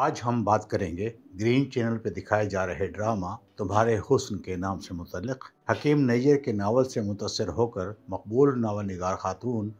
आज हम बात करेंगे ग्रीन चैनल पर दिखाए जा रहे ड्रामा तुम्हारे हुस्न के नाम से मुतलक हकीम नैयर के नावल से मुतासर होकर मकबूल नावल नगार खातून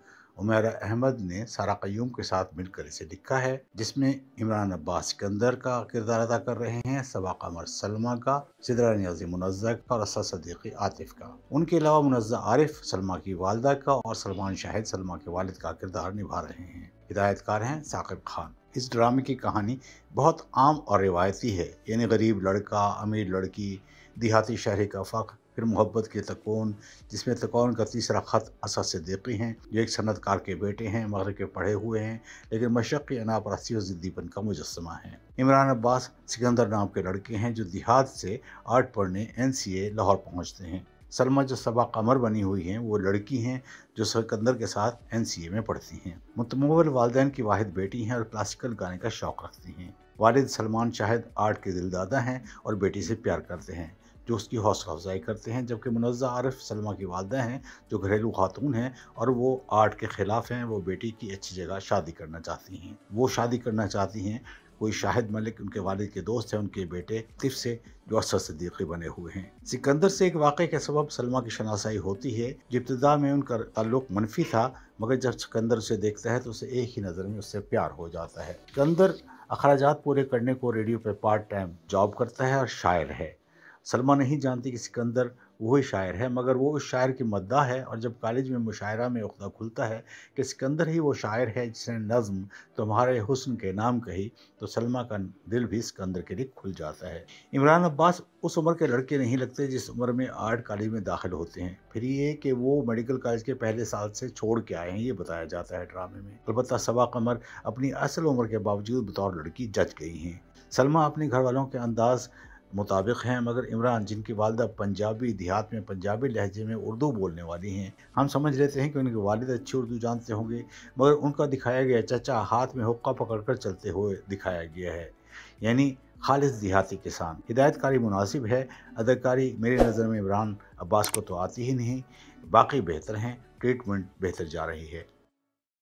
उमेर अहमद ने सारा क्यूम के साथ मिलकर इसे लिखा है जिसमें इमरान अब्बास सिकंदर का किरदार अदा कर रहे हैं सबा कमर सलमा का सिदरा नियाजी मुनज़ा का और असद सदीकी आतिफ का उनके अलावा मुनज़ा आरिफ सलमा की वालदा का और सलमान शाहिद सलमा के वालिद का किरदार निभा रहे हैं हिदायतकार हैं साकिब खान इस ड्रामे की कहानी बहुत आम और रिवायती है यानी गरीब लड़का अमीर लड़की देहाती शहरी का फ़ख्र फिर मोहब्बत के तकौन जिसमें तकौन का तीसरा ख़त असद से देखे हैं जो एक सनतकार के बेटे हैं मगर के पढ़े हुए हैं लेकिन मशक़ की अनापरासी और ज़िद्दीपन का मुजस्मा है इमरान अब्बास सिकंदर नाम के लड़के हैं जो देहात से आर्ट पढ़ने एन सी ए लाहौर पहुँचते हैं सलमा जो सबा कमर बनी हुई हैं वो लड़की हैं जो सिकंदर के साथ एन में पढ़ती हैं मतमोल वालदेन की वाहिद बेटी हैं और क्लासिकल गाने का शौक़ रखती हैं वालिद सलमान शाहिद आर्ट के दिलदादा हैं और बेटी से प्यार करते हैं जो उसकी हौसला अफजाई करते हैं जबकि मुनज़ा आरफ सलमा की वालदा हैं जो घरेलू खातून हैं और वो आर्ट के ख़िलाफ़ हैं वो बेटी की अच्छी जगह शादी करना चाहती हैं वो शादी करना चाहती हैं कोई शाहिद मलिक उनके वालिद के दोस्त हैं उनके बेटे तिफ से जो असद सदीकी बने हुए हैं सिकंदर से एक वाक़े के सबब सलमा की शनासाई होती है जो इब्तदा में उनका ताल्लुक मनफी था मगर जब सिकंदर उसे देखता है तो उसे एक ही नज़र में उससे प्यार हो जाता है सिकंदर अखराज पूरे करने को रेडियो पर पार्ट टाइम जॉब करता है और शायर है सलमा नहीं जानती कि सिकंदर वही शायर है मगर वो उस शायर की मद्दा है और जब कॉलेज में मुशायरा में उकदा खुलता है कि सिकंदर ही वो शायर है जिसने नज़म तुम्हारे हुस्न के नाम कही तो सलमा का दिल भी सिकंदर के लिए खुल जाता है इमरान अब्बास उस उम्र के लड़के नहीं लगते जिस उम्र में आर्ट कॉलेज में दाखिल होते हैं फिर ये कि वो मेडिकल कॉलेज के पहले साल से छोड़ के आए हैं ये बताया जाता है ड्रामे में अलबत् सबा कमर अपनी असल उम्र के बावजूद बतौर लड़की जच गई हैं सलमा अपने घर वालों के अंदाज़ मुताबिक हैं मगर इमरान जिनकी वालदा पंजाबी देहात में पंजाबी लहजे में उर्दू बोलने वाली हैं हम समझ लेते हैं कि उनके वालद अच्छी उर्दू जानते होंगे मगर उनका दिखाया गया चचा हाथ में हुक्का पकड़कर चलते हुए दिखाया गया है यानी खालिद देहाती किसान हिदायतकारी मुनासिब है अदाकारी मेरी नज़र में इमरान अब्बास को तो आती ही नहीं बाकी बेहतर हैं ट्रीटमेंट बेहतर जा रही है